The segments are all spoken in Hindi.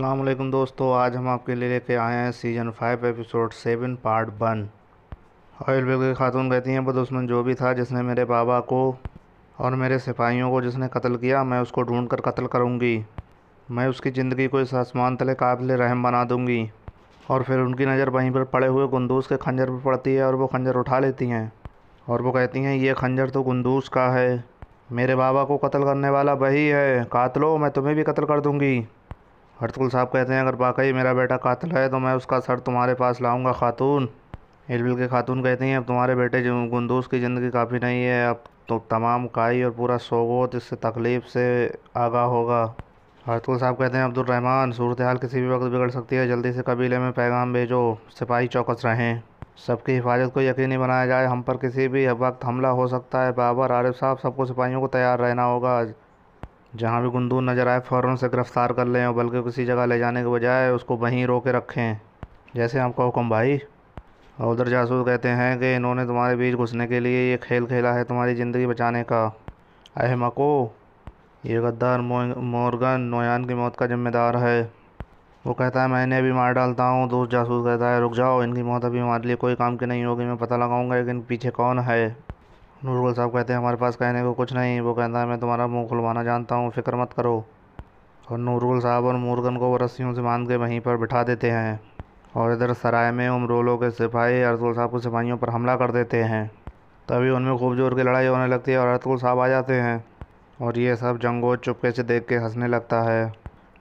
वालेकुम दोस्तों आज हम आपके लिए लेके आए हैं season five episode seven part one ऑयल बेग की खातून कहती हैं बदुश्मन जो भी था जिसने मेरे बाबा को और मेरे सिपाहियों को जिसने कत्ल किया मैं उसको ढूंढ कर कत्ल करूँगी मैं उसकी ज़िंदगी को इस आसमान तले काबिल रहम बना दूँगी और फिर उनकी नज़र वहीं पर पड़े हुए गंदूस के खंजर पर पड़ती है और वो खंजर उठा लेती हैं और वो कहती हैं ये खंजर तो गंदूस का है मेरे बाबा को कत्ल करने वाला वही है कातलो मैं तुम्हें भी कत्ल कर दूँगी हरतुल साहब कहते हैं अगर वाकई मेरा बेटा कातिल है तो मैं उसका सर तुम्हारे पास लाऊंगा खातून हिलबिल के खातून कहती हैं अब तुम्हारे बेटे गुंदूस की ज़िंदगी काफ़ी नहीं है अब तो तमाम काई और पूरा सोगोत इससे तकलीफ़ से आगा होगा हरतुल साहब कहते हैं अब्दुलरहमान सूरत हाल किसी भी वक्त बिगड़ सकती है जल्दी से कबीले में पैगाम भेजो सिपाही चौकस रहें सबकी हिफाजत को यकीनी बनाया जाए हम पर किसी भी वक्त हमला हो सकता है बाबर आरिफ साहब सबको सिपाहियों को तैयार रहना होगा जहाँ भी गुंडू नज़र आए फ़ौर से गिरफ़्तार कर लें और बल्कि किसी जगह ले जाने के बजाय उसको वहीं रो के रखें जैसे आपका हुक्म भाई और उधर जासूस कहते हैं कि इन्होंने तुम्हारे बीच घुसने के लिए ये खेल खेला है तुम्हारी ज़िंदगी बचाने का अहमको ये गद्दार मोरगन नोयान की मौत का जिम्मेदार है वो कहता है मैंने अभी मार डालता हूँ दोस्त जासूस कहता है रुक जाओ इनकी मौत अभी हमारे लिए कोई काम की नहीं होगी मैं पता लगाऊंगा कि इन पीछे कौन है नूरगुल साहब कहते हैं हमारे पास कहने को कुछ नहीं वो कहता है मैं तुम्हारा मुंह खुलवाना जानता हूँ फिक्र मत करो और नूरगुल साहब और मुर्गन को वो रस्सियों से बांध के वहीं पर बिठा देते हैं और इधर सराय में उमरोलों के सिपाही अरतुल साहब को सिपाहियों पर हमला कर देते हैं तभी उनमें खूब जोर की लड़ाई होने लगती है और अरतुल साहब आ जाते हैं और ये सब जंगो चुपके से देख के हंसने लगता है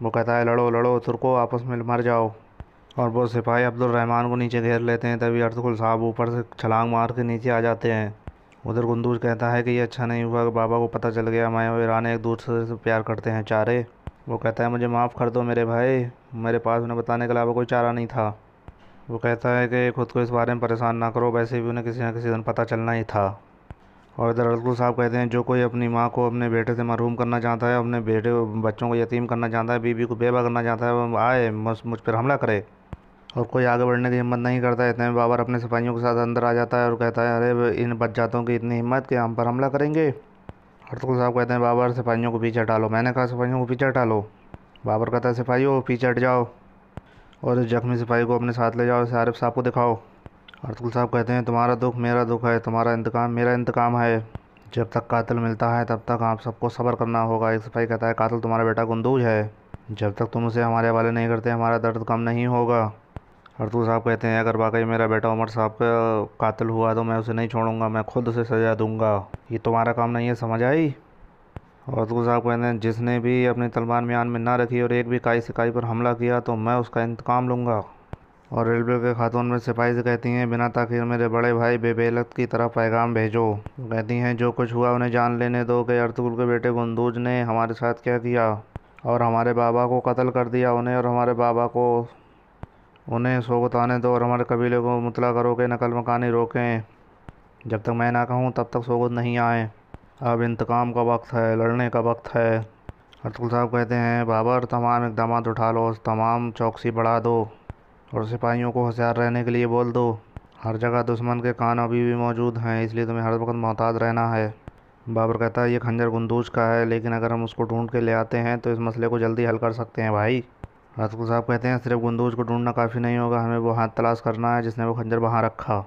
वो कहता है लड़ो लड़ो तुर्को आपस में मर जाओ और वो सिपाही अब्दुल रहमान को नीचे घेर लेते हैं तभी अरतुल साहब ऊपर से छलांग मार के नीचे आ जाते हैं उधर गुंदूज कहता है कि ये अच्छा नहीं हुआ बाबा को पता चल गया माया और एक दूसरे से प्यार करते हैं चारे वो कहता है मुझे माफ़ कर दो मेरे भाई मेरे पास उन्हें बताने के अलावा कोई चारा नहीं था वो कहता है कि खुद को इस बारे में परेशान ना करो वैसे भी उन्हें किसी न किसी दिन पता चलना ही था और इधर अलगू साहब कहते हैं जो कोई अपनी माँ को अपने बेटे से महरूम करना चाहता है अपने बेटे बच्चों को यतीम करना चाहता है बीबी को बेवा करना चाहता है वो आए मुझ पर हमला करे और कोई आगे बढ़ने की हिम्मत नहीं करता है इतने में बाबर अपने सिपाहियों के साथ अंदर आ जाता है और कहता है अरे इन बच्चातों की इतनी हिम्मत कि हम पर हमला करेंगे हरतुल साहब कहते हैं बाबर सिपाहियों को पीछे हटा लो मैंने कहा सिपाहियों को पीछे हटा लो बाबर कहता है सिपाहियों पीछे हट जाओ और जख्मी सिपाही को अपने साथ ले जाओ आरिफ साहब को दिखाओ हरतुल साहब कहते हैं तुम्हारा दुख मेरा दुख है तुम्हारा इंतकाम मेरा इंतकाम है जब तक कातिल मिलता है तब तक आप सबको सब्र करना होगा एक सिपाही कहता है कातिल तुम्हारा बेटा गुंदूज है जब तक तुम उसे हमारे हवाले नहीं करते हमारा दर्द कम नहीं होगा हरतू साहब कहते हैं अगर वाकई मेरा बेटा उमर साहब का कातिल हुआ तो मैं उसे नहीं छोड़ूंगा मैं खुद उसे सज़ा दूंगा ये तुम्हारा काम नहीं है समझ आई हरतू साहब कहते हैं जिसने भी अपनी तलवार म्यान में ना रखी और एक भी काई सिकाई पर हमला किया तो मैं उसका इंतकाम लूँगा और रेलवे के खातून में सिपाही से कहती हैं बिना ताखिर मेरे बड़े भाई बेबेलत की तरफ पैगाम भेजो कहती हैं जो कुछ हुआ उन्हें जान लेने दो कि अर्तगुल के बेटे गुंदूज ने हमारे साथ क्या किया और हमारे बाबा को कत्ल कर दिया उन्हें और हमारे बाबा को उन्हें सो आने दो और हमारे कबीले को मुतला करो कि नकल मकानी रोकें जब तक मैं ना कहूँ तब तक सोगत नहीं आए अब इंतकाम का वक्त है लड़ने का वक्त है अतुल साहब कहते हैं बाबर तमाम इकदाम उठा लो तमाम चौकसी बढ़ा दो और सिपाहियों को होशियार रहने के लिए बोल दो हर जगह दुश्मन के कान अभी भी मौजूद हैं इसलिए तुम्हें हर वक्त मोहताज रहना है बाबर कहता है ये खंजर गुंदूज का है लेकिन अगर हम उसको ढूंढ के ले आते हैं तो इस मसले को जल्दी हल कर सकते हैं भाई हाथकू साहब कहते हैं सिर्फ गंदूज को ढूंढना काफ़ी नहीं होगा हमें वो हाथ तलाश करना है जिसने वो खंजर वहाँ रखा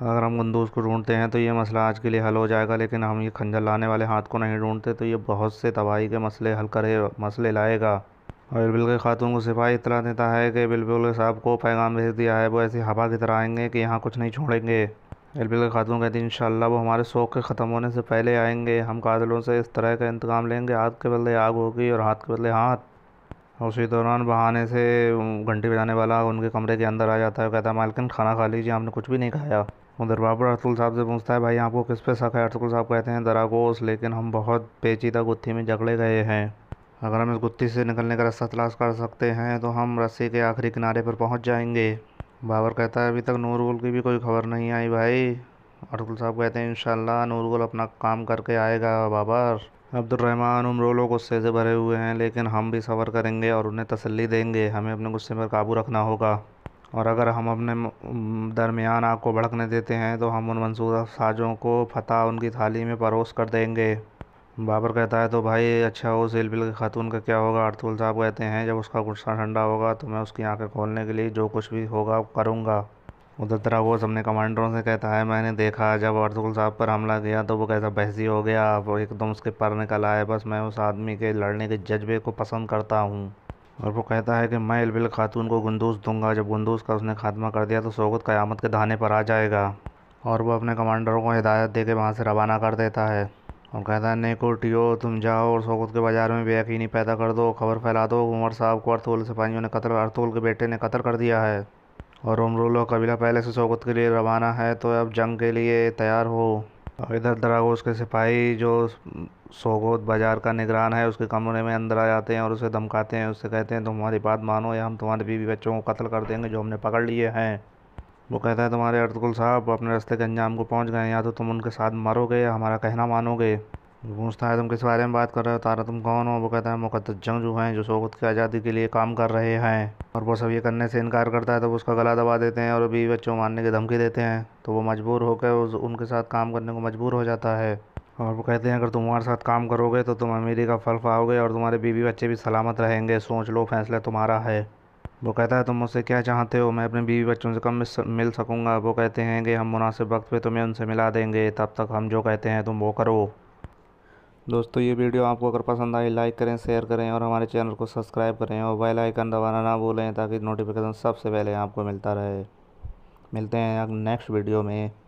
अगर हम गंदूज को ढूंढते हैं तो ये मसला आज के लिए हल हो जाएगा लेकिन हम ये खंजर लाने वाले हाथ को नहीं ढूंढते तो ये बहुत से तबाही के मसले हल करे मसले लाएगा और बिलबिल के खातून को सिपाही इतला देता है कि बिलबिल साहब को पैगाम भेज दिया है वो ऐसी हवा की तरह आएंगे कि यहाँ कुछ नहीं छोड़ेंगे बिलबिल के खातून कहती इन शाला वो हमारे शौक के ख़त्म होने से पहले आएंगे हम कादलों से इस तरह का इंतकाम लेंगे हाथ के बदले आग होगी और हाथ के बदले हाथ उसी दौरान बहाने से घंटी बजाने वाला उनके कमरे के अंदर आ जाता है कहता है मालकिन खाना खा लीजिए हमने कुछ भी नहीं खाया उधर बाबर अतुल साहब से पूछता है भाई आपको किस पे शक है अतुल साहब कहते हैं दरागोश लेकिन हम बहुत पेचीदा गुत्थी में जकड़े गए हैं अगर हम इस गुत्थी से निकलने का रास्ता तलाश कर सकते हैं तो हम रस्सी के आखिरी किनारे पर पहुँच जाएंगे बाबर कहता है अभी तक नूरगुल की भी कोई खबर नहीं आई भाई अतुल साहब कहते हैं इन नूरगुल अपना काम करके आएगा बाबर अब्दुर्रहमान उमरोलो गुस्से से भरे हुए हैं लेकिन हम भी सबर करेंगे और उन्हें तसल्ली देंगे हमें अपने गुस्से पर काबू रखना होगा और अगर हम अपने दरमियान आग को भड़कने देते हैं तो हम उन मंसूर साजों को फतह उनकी थाली में परोस कर देंगे बाबर कहता है तो भाई अच्छा हो सेलबिल के खातून का क्या होगा अर्थुल साहब कहते हैं जब उसका गुस्सा ठंडा होगा तो मैं उसकी आंखें खोलने के लिए जो कुछ भी होगा करूँगा उधर वो अपने कमांडरों से कहता है मैंने देखा जब अर्जुल साहब पर हमला किया तो वो कैसा बहसी हो गया आप एकदम उसके पर निकल आए बस मैं उस आदमी के लड़ने के जज्बे को पसंद करता हूँ और वो कहता है कि मैं अलबिल खातून को गंदूस दूंगा जब गंदूस का उसने खात्मा कर दिया तो सोगत क़यामत के धाने पर आ जाएगा और वो अपने कमांडरों को हिदायत दे के वहाँ से रवाना कर देता है और कहता है नेकोटियो तुम जाओ और सोगत के बाज़ार में बेयकीनी पैदा कर दो खबर फैला दो उमर साहब को अर्थोल सिपाहियों ने कतल अर्थोल के बेटे ने कतल कर दिया है और रोमरूलो कबीला पहले से सोगत के लिए रवाना है तो अब जंग के लिए तैयार हो और इधर दरागोस के सिपाही जो सोगोत बाजार का निगरान है उसके कमरे में अंदर आ जाते हैं और उसे धमकाते हैं उससे कहते हैं तुम हमारी बात मानो या हम तुम्हारे बीवी बच्चों को कत्ल कर देंगे जो हमने पकड़ लिए हैं वो कहता है तुम्हारे अर्तगुल साहब अपने रास्ते के अंजाम को पहुंच गए या तो तुम उनके साथ मरोगे या हमारा कहना मानोगे जो पूछता है तुम किस बारे में बात कर रहे हो तारा तुम कौन हो वो कहता है मुकदस जो हैं जो शोकत की आज़ादी के लिए काम कर रहे हैं और वो सब ये करने से इनकार करता है तो उसका गला दबा देते हैं और बीवी बच्चों मारने की धमकी देते हैं तो वो मजबूर होकर उनके साथ काम करने को मजबूर हो जाता है और वो कहते हैं अगर तुम हमारे साथ काम करोगे तो तुम अमीरी का फल पाओगे और तुम्हारे बीवी बच्चे भी सलामत रहेंगे सोच लो फैसला तुम्हारा है वो कहता है तुम मुझसे क्या चाहते हो मैं अपने बीवी बच्चों से कम मिल सकूँगा वो कहते हैं कि हम मुनासिब वक्त पे तुम्हें उनसे मिला देंगे तब तक हम जो कहते हैं तुम वो करो दोस्तों ये वीडियो आपको अगर पसंद आए लाइक करें शेयर करें और हमारे चैनल को सब्सक्राइब करें और बेल आइकन दबाना ना भूलें ताकि नोटिफिकेशन सबसे पहले आपको मिलता रहे मिलते हैं नेक्स्ट वीडियो में